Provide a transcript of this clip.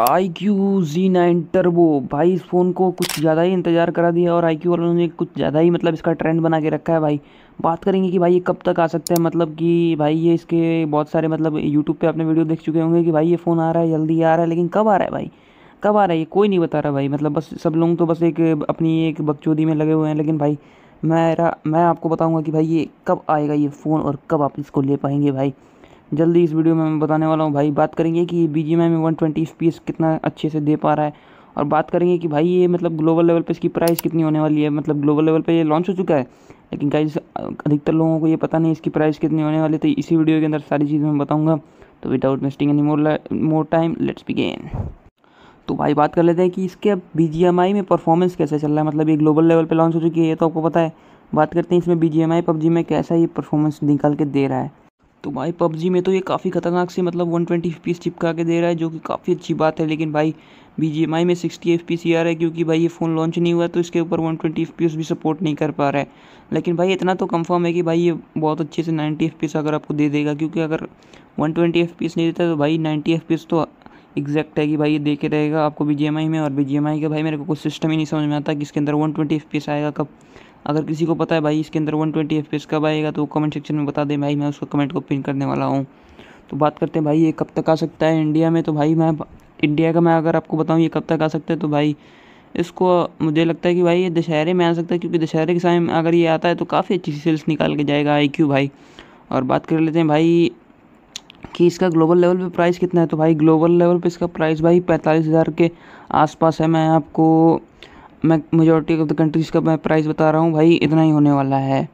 आई iQOO Z nine turbo भाई इस phone को कुछ ज़्यादा ही इंतज़ार करा दिया और आई क्यू वालों ने कुछ ज़्यादा ही मतलब इसका ट्रेंड बना के रखा है भाई बात करेंगे कि भाई ये कब तक आ सकता है मतलब कि भाई ये इसके बहुत सारे मतलब यूट्यूब पे आपने वीडियो देख चुके होंगे कि भाई ये फ़ोन आ रहा है जल्दी आ रहा है लेकिन कब आ रहा है भाई कब आ रहा है ये कोई नहीं बता रहा भाई मतलब बस सब लोग तो बस एक अपनी एक बकचोदी में लगे हुए हैं लेकिन भाई मेरा मैं आपको बताऊँगा कि भाई ये कब आएगा ये फ़ोन और कब आप इसको ले पाएंगे भाई जल्दी इस वीडियो में मैं बताने वाला हूँ भाई बात करेंगे कि बी जी में वन ट्वेंटी कितना अच्छे से दे पा रहा है और बात करेंगे कि भाई ये मतलब ग्लोबल लेवल पे इसकी प्राइस कितनी होने वाली है मतलब ग्लोबल लेवल पे ये लॉन्च हो चुका है लेकिन कई अधिकतर लोगों को ये पता नहीं इसकी प्राइस कितनी होने वाली तो इसी वीडियो के अंदर सारी चीज़ें मैं बताऊँगा तो without wasting any more more time let's begin तो भाई बात कर लेते हैं कि इसके अब में परफॉर्मेंस कैसे चल रहा है मतलब ये ग्लोबल लेवल पर लॉन्च हो चुकी है ये तो आपको पता है बात करते हैं इसमें B G M I PUBG में कैसा ये परफॉर्मेंस निकाल के दे रहा है तो भाई पबजी में तो ये काफ़ी ख़तरनाक से मतलब वन ट्वेंटी चिपका के दे रहा है जो कि काफ़ी अच्छी बात है लेकिन भाई बी जी एम आई में सिक्सटी एफ पी सी आ रहा है क्योंकि भाई ये फ़ोन लॉन्च नहीं हुआ तो इसके ऊपर वन ट्वेंटी एफ पी भी सपोर्ट नहीं कर पा रहा है लेकिन भाई इतना तो कंफर्म है कि भाई ये बहुत अच्छे से नाइन्टी एफ पी अगर आपको दे देगा क्योंकि अगर वन ट्वेंटी एफ पी नहीं देता तो भाई नाइन्टी एफ पी तो एग्जैक्ट है कि भाई ये दे के रहेगा आपको बी जी एम आई में और बी जी एम आई का भाई मेरे को कुछ सिस्टम ही नहीं समझ में आता कि इसके अंदर one twenty F P S आएगा कब अगर किसी को पता है भाई इसके अंदर वन ट्वेंटी एफ कब आएगा तो कमेंट सेक्शन में बता दें भाई मैं उसको कमेंट को पिन करने वाला हूँ तो बात करते हैं भाई ये कब तक आ सकता है इंडिया में तो भाई मैं इंडिया का मैं अगर आपको बताऊँ ये कब तक आ सकता है तो भाई इसको मुझे लगता है कि भाई ये दशहरे में आ सकता है क्योंकि दशहरे के समय अगर ये आता है तो काफ़ी अच्छी सेल्स निकाल के जाएगा आई क्यू भाई और बात कर लेते हैं भाई कि इसका ग्लोबल लेवल पे प्राइस कितना है तो भाई ग्लोबल लेवल पे इसका प्राइस भाई पैंतालीस हज़ार के आसपास है मैं आपको मैं मेजोरिटी ऑफ द कंट्रीज़ का मैं प्राइस बता रहा हूँ भाई इतना ही होने वाला है